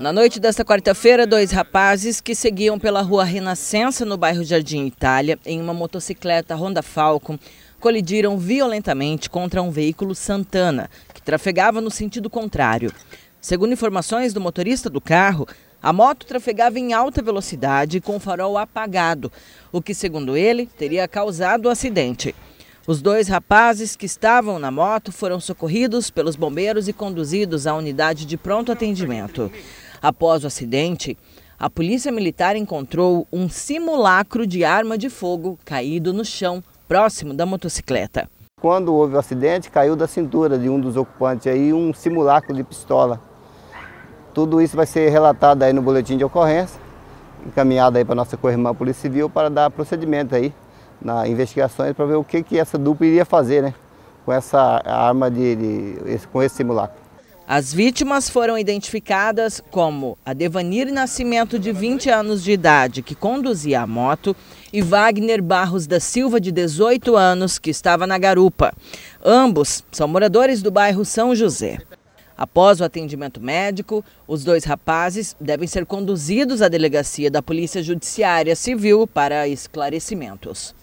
Na noite desta quarta-feira, dois rapazes que seguiam pela rua Renascença, no bairro Jardim Itália, em uma motocicleta Honda Falcon, colidiram violentamente contra um veículo Santana, que trafegava no sentido contrário. Segundo informações do motorista do carro, a moto trafegava em alta velocidade com o farol apagado, o que, segundo ele, teria causado o acidente. Os dois rapazes que estavam na moto foram socorridos pelos bombeiros e conduzidos à unidade de pronto atendimento. Após o acidente, a polícia militar encontrou um simulacro de arma de fogo caído no chão, próximo da motocicleta. Quando houve o acidente, caiu da cintura de um dos ocupantes aí um simulacro de pistola. Tudo isso vai ser relatado aí no boletim de ocorrência, encaminhado aí para nossa co-irmã Polícia Civil para dar procedimento aí na investigações para ver o que que essa dupla iria fazer, né? Com essa arma de, de com esse simulacro. As vítimas foram identificadas como a Devanir Nascimento, de 20 anos de idade, que conduzia a moto, e Wagner Barros da Silva, de 18 anos, que estava na garupa. Ambos são moradores do bairro São José. Após o atendimento médico, os dois rapazes devem ser conduzidos à delegacia da Polícia Judiciária Civil para esclarecimentos.